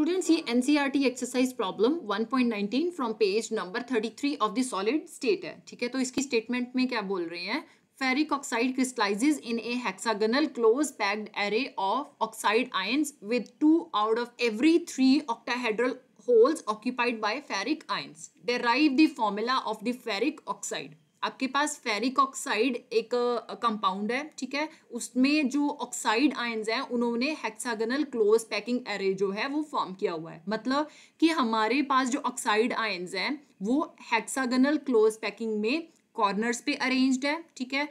Students ये NCERT exercise problem 1.19 from page number 33 of the solid state है ठीक है तो इसकी स्टेटमेंट में क्या बोल रहे हैं ferric oxide crystallises in a hexagonal close packed array of oxide ions with two out of every three octahedral holes occupied by ferric ions derive the formula of the ferric oxide आपके पास ferric oxide एक compound है ठीक है उसमें जो oxide ions हैं उन्होंने हेक्सागनल क्लोज पैकिंग एरे जो है वो फॉर्म किया हुआ है मतलब कि हमारे पास जो ऑक्साइड आयंस हैं वो हेक्सागनल क्लोज पैकिंग में कॉर्नर्स पे अरेंज्ड है ठीक है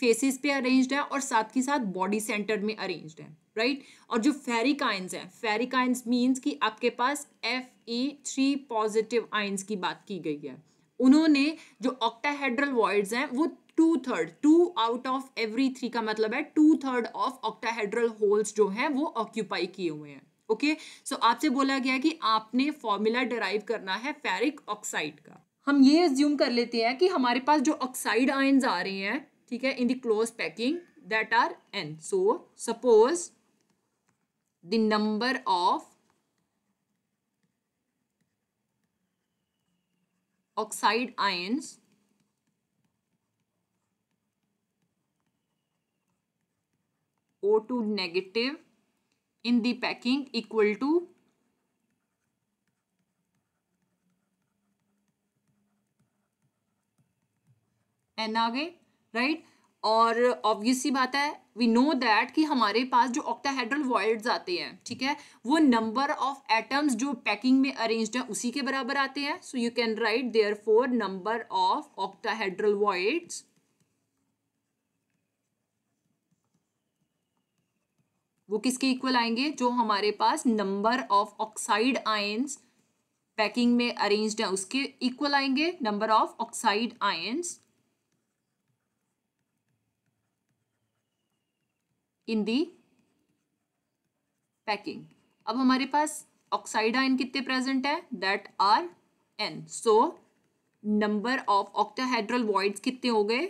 फेसिस पे अरेंज्ड है और साथ ही साथ बॉडी सेंटर में अरेंज है राइट right? और जो फेरिक आयंस हैं फेरिक आयंस मीन्स कि आपके पास F E three positive ions की बात की गई है उन्होंने जो ऑक्टाहेड्रल वॉइड्स हैं वो two third two out of every three का मतलब है two third of octahedral holes जो हैं वो ऑक्यूपाई किए हुए हैं ओके सो आपसे बोला गया कि आपने फॉर्मूला डिराइव करना है फेरिक ऑक्साइड का हम ये ज्यूम कर लेते हैं कि हमारे पास जो ऑक्साइड आयन्स आ रहे हैं ठीक है in the close packing that are N so suppose the number of oxide ions O2 negative in the packing equal to N आ गए राइट और ऑब्वियस ही बात है वी नो दैट कि हमारे पास जो ऑक्टाहेड्रल वॉइड्स आते हैं ठीक है वो नंबर ऑफ एटम्स जो पैकिंग में अरेंज है उसी के बराबर आते हैं so you can write therefore number of octahedral voids वो किसके इक्वल आएंगे जो हमारे पास number of oxide ions packing में अरेंज्ड है उसके इक्वल आएंगे number of oxide ions in the packing अब हमारे पास ऑक्साइड आयन कितने प्रेजेंट है that are N so number of octahedral voids कितने हो गए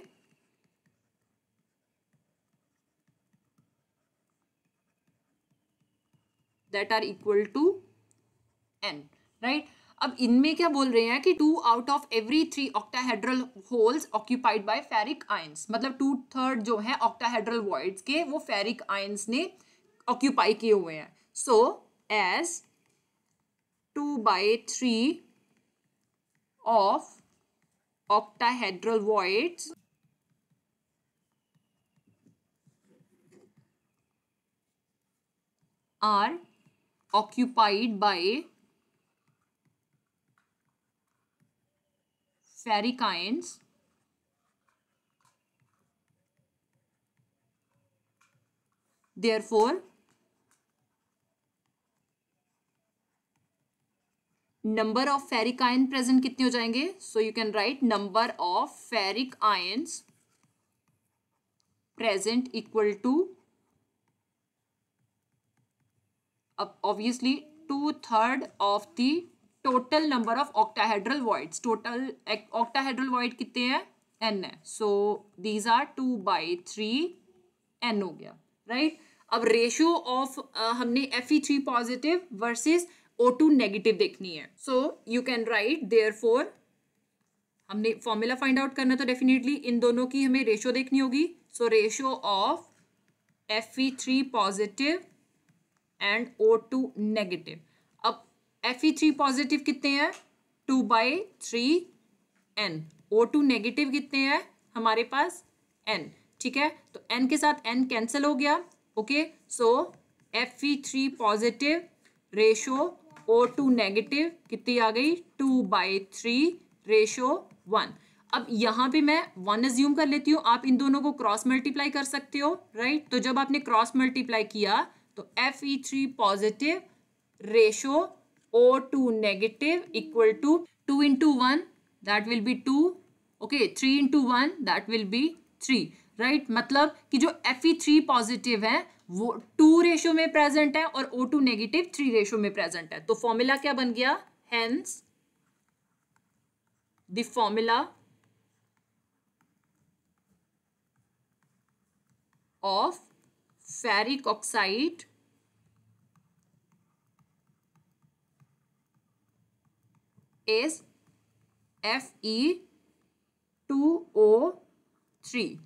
that are equal to N right अब इनमें क्या बोल रहे हैं कि two out of every three octahedral holes occupied by ferric ions मतलब टू थर्ड जो है ऑक्टाहेड्रल वॉइड्स के वो फेरिक आयंस ने ऑक्यूपाई किए हुए हैं so as two by three of octahedral voids are occupied by ferrikines therefore number of ferric ion present कितने हो जाएंगे so you can write number of ferric ions present equal to अब obviously two third of the total number of octahedral voids total octahedral void कितने हैं N है so these are two by three N हो गया right right? अब ratio of uh, हमने F E three positive versus O two negative देखनी है so you can write therefore हमने फॉर्मूला फाइंड आउट करना तो डेफिनेटली इन दोनों की हमें रेशियो देखनी होगी so ratio of F E three positive and O two negative F E three positive कितने हैं two by three N O two negative कितने हैं हमारे पास एन ठीक है तो एन के साथ एन कैंसिल हो गया okay so F E three positive ratio O two negative कितनी आ गई two by three ratio one अब यहाँ पे मैं वन एज्यूम कर लेती हूँ आप इन दोनों को क्रॉस मल्टीप्लाई कर सकते हो राइट तो जब आपने क्रॉस मल्टीप्लाई किया तो F E three positive ratio O2 negative equal to 2 into 1 that will be 2 okay 3 into 1 that will be 3 right right? मतलब कि जो Fe3 पॉजिटिव है वो टू रेशो में प्रेजेंट है और O2 नेगेटिव थ्री रेशो में प्रेजेंट है तो फॉर्मूला क्या बन गया hence the formula of ferric oxide is Fe2O3